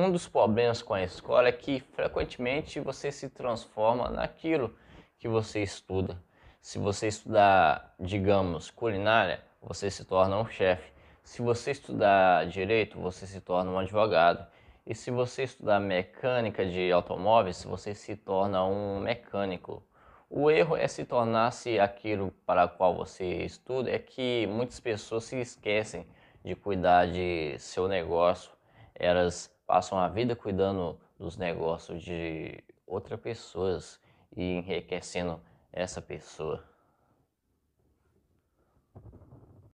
Um dos problemas com a escola é que frequentemente você se transforma naquilo que você estuda. Se você estudar, digamos, culinária, você se torna um chefe. Se você estudar direito, você se torna um advogado. E se você estudar mecânica de automóveis, você se torna um mecânico. O erro é se tornar-se aquilo para o qual você estuda, é que muitas pessoas se esquecem de cuidar de seu negócio. Elas passam a vida cuidando dos negócios de outras pessoas e enriquecendo essa pessoa.